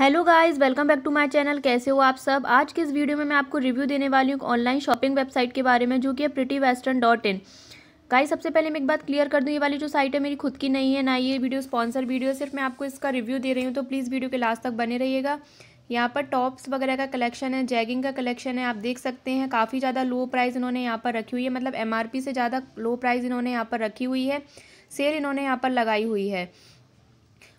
hello guys welcome back to my channel कैसे हो आप सब आज के इस वीडियो में मैं आपको रिव्यू देने वाली हूँ ऑनलाइन शॉपिंग वेबसाइट के बारे में जो कि है प्रिटी वेस्टर्न डॉट इन गाई सबसे पहले मैं एक बात क्लियर कर दूँ ये वाली जो साइट है मेरी खुद की नहीं है ना ये वीडियो स्पॉन्सर वीडियो सिर्फ मैं आपको इसका रिव्यू दे रही हूँ तो प्लीज़ वीडियो के लास्ट तक बने रहिएगा यहाँ पर टॉप्स वगैरह का कलेक्शन है जैगिंग का कलेक्शन है आप देख सकते हैं काफ़ी ज़्यादा लो प्राइस इन्होंने यहाँ पर रखी हुई है मतलब एमआरपी से ज़्यादा लो प्राइस इन्होंने यहाँ पर रखी हुई है सेल इन्होंने यहाँ पर लगाई हुई है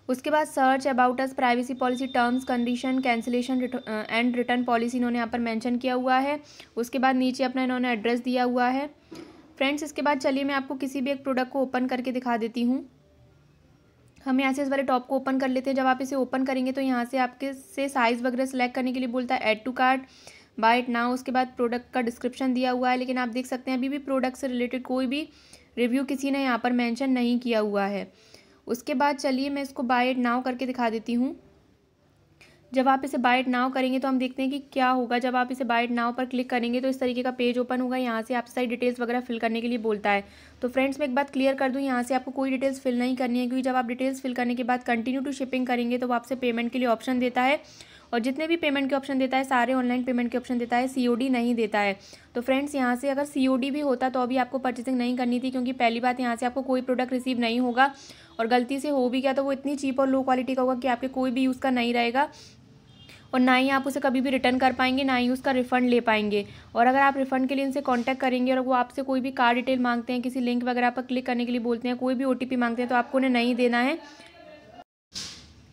उसके बाद search about us privacy policy terms condition cancellation and return policy इन्होंने यहाँ पर मेंशन किया हुआ है उसके बाद नीचे अपना इन्होंने एड्रेस दिया हुआ है फ्रेंड्स इसके बाद चलिए मैं आपको किसी भी एक प्रोडक्ट को ओपन करके दिखा देती हूँ हम यहाँ से इस वाले टॉप को ओपन कर लेते हैं जब आप इसे ओपन करेंगे तो यहाँ से आपके से साइज़ वगैरह सेलेक्ट करने के लिए बोलता है add to cart buy it now उसके बाद प्रोडक्ट का डिस्क्रिप्शन दिया हुआ है लेकिन आप देख सकते हैं अभी भी प्रोडक्ट से रिलेटेड कोई भी रिव्यू किसी ने यहाँ पर मैंशन नहीं किया हुआ है उसके बाद चलिए मैं इसको बाय एड नाव करके दिखा देती हूँ जब आप इसे बाय एड नाव करेंगे तो हम देखते हैं कि क्या होगा जब आप इसे बाय एड नाव पर क्लिक करेंगे तो इस तरीके का पेज ओपन होगा यहाँ से आप सारी डिटेल्स वगैरह फिल करने के लिए बोलता है तो फ्रेंड्स मैं एक बात क्लियर कर दूँ यहाँ से आपको कोई डिटेल्स फिल नहीं करनी है क्योंकि जब आप डिटेल्स फिल करने के बाद कंटिन्यू टू शिपिंग करेंगे तो वो आपसे पेमेंट के लिए ऑप्शन देता है और जितने भी पेमेंट के ऑप्शन देता है सारे ऑनलाइन पेमेंट के ऑप्शन देता है सी नहीं देता है तो फ्रेंड्स यहाँ से अगर सी भी होता तो अभी आपको परचेसिंग नहीं करनी थी क्योंकि पहली बात यहाँ से आपको कोई प्रोडक्ट रिसीव नहीं होगा और गलती से हो भी गया तो वो इतनी चीप और लो क्वालिटी का होगा कि आपके कोई भी यूज़ का नहीं रहेगा और ना ही आप उसे कभी भी रिटर्न कर पाएंगे ना ही उसका रिफंड ले पाएंगे और अगर आप रिफंड के लिए इनसे कांटेक्ट करेंगे और वो आपसे कोई भी कार डिटेल मांगते हैं किसी लिंक वगैरह पर क्लिक करने के लिए बोलते हैं कोई भी ओ मांगते हैं तो आपको उन्हें नहीं देना है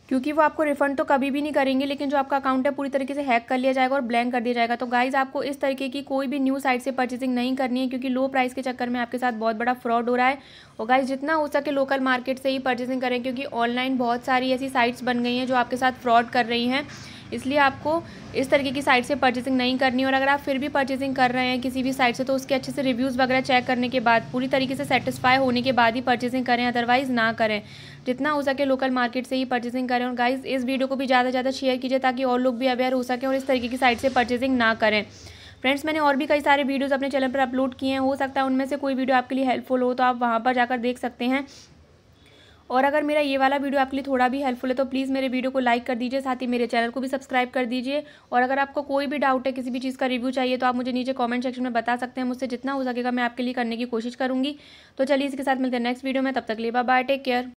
क्योंकि वो आपको रिफंड तो कभी भी नहीं करेंगे लेकिन जो आपका अकाउंट है पूरी तरीके से हैक कर लिया जाएगा और ब्लैंक कर दिया जाएगा तो गाइज आपको इस तरीके की कोई भी न्यू साइट से परचेसिंग नहीं करनी है क्योंकि लो प्राइस के चक्कर में आपके साथ बहुत बड़ा फ्रॉड हो रहा है और गाइज जितना हो सके लोकल मार्केट से ही परचेसिंग करें क्योंकि ऑनलाइन बहुत सारी ऐसी साइट्स बन गई हैं जो आपके साथ फ्रॉड कर रही हैं इसलिए आपको इस तरीके की साइट से परचेसिंग नहीं करनी और अगर आप फिर भी परचेसिंग कर रहे हैं किसी भी साइट से तो उसके अच्छे से रिव्यूज़ वगैरह चेक करने के बाद पूरी तरीके से सेटिस्फाई होने के बाद ही परचेसिंग करें अदरवाइज़ ना करें जितना हो सके लोकल मार्केट से ही परचेसिंग करें और गाइज इस वीडियो को भी ज़्यादा से ज़्यादा शेयर कीजिए ताकि और लोग भी अवेयर हो सकें और इस तरीके की साइट से परचेसिंग ना करें फ्रेंड्स मैंने और भी कई सारे वीडियोस अपने चैनल पर अपलोड किए हैं हो सकता है उनमें से कोई वीडियो आपके लिए हेल्पफुल हो तो आप वहाँ पर जाकर देख सकते हैं और अगर मेरा ये वाला वीडियो आपके लिए थोड़ा भी हेल्पफुल है तो प्लीज़ मेरे वीडियो को लाइक कर दीजिए साथ ही मेरे चैनल को भी सब्सक्राइब कर दीजिए और अगर आपको कोई भी डाउट है किसी भी चीज़ का रिव्यू चाहिए तो आप मुझे नीचे कॉमेंट सेक्शन में बता सकते हैं मुझसे जितना हो सकेगा मैं आपके लिए करने की कोशिश करूँगी तो चलिए इसके साथ मिलते हैं नेक्स्ट वीडियो में तब तक लिए बाय टेक केयर